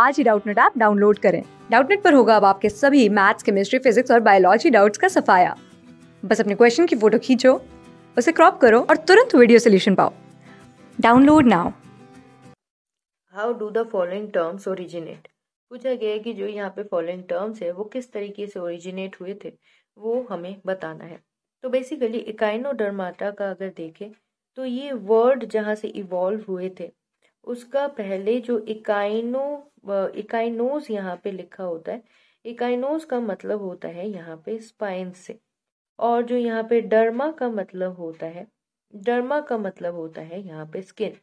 आज ही Doubtnut app download करें डाउटनेट पर होगा अब आपके सभी मैथ्स केमिस्ट्री फिजिक्स और बायोलॉजी डाउट्स का सफाया बस अपने क्वेश्चन की फोटो खींचो उसे क्रॉप करो और तुरंत वीडियो सोल्यूशन पाओ download now how do the following terms originate पूछा गया है कि जो यहाँ पे फॉलोइंग टर्म्स है वो किस तरीके से ओरिजिनेट हुए थे वो हमें बताना है तो बेसिकली इकाइनोडर्माटा का अगर देखें तो ये वर्ड जहाँ से इवॉल्व हुए थे उसका पहले जो इकाइनो इकाइनोज यहाँ पे लिखा होता है इकाइनोज का मतलब होता है यहाँ पे स्पाइन से और जो यहाँ पे डर्मा का मतलब होता है डर्मा का मतलब होता है यहाँ पे स्किन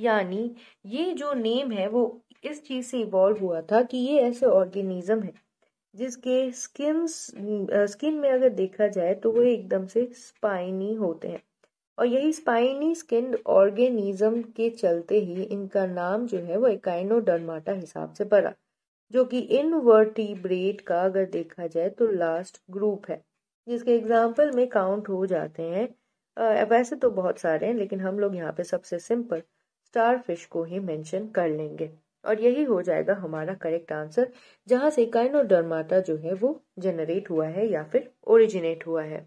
यानी ये जो नेम है वो इस चीज से इवॉल्व हुआ था कि ये ऐसे ऑर्गेनिज्म है जिसके स्किन स्किन में अगर देखा जाए तो वो एकदम से स्पाइनी होते हैं और यही स्पाइनी स्किन ऑर्गेनिज्म के चलते ही इनका नाम जो है वो डरमाटा हिसाब से पड़ा जो कि इनवर्टिब्रेट का अगर देखा जाए तो लास्ट ग्रुप है जिसके एग्जाम्पल में काउंट हो जाते हैं आ, वैसे तो बहुत सारे हैं लेकिन हम लोग यहाँ पे सबसे सिंपल स्टार फिश को ही मेंशन कर लेंगे और यही हो जाएगा हमारा करेक्ट आंसर जहाँ से काइनोडर्माटा जो है वो जनरेट हुआ है या फिर ओरिजिनेट हुआ है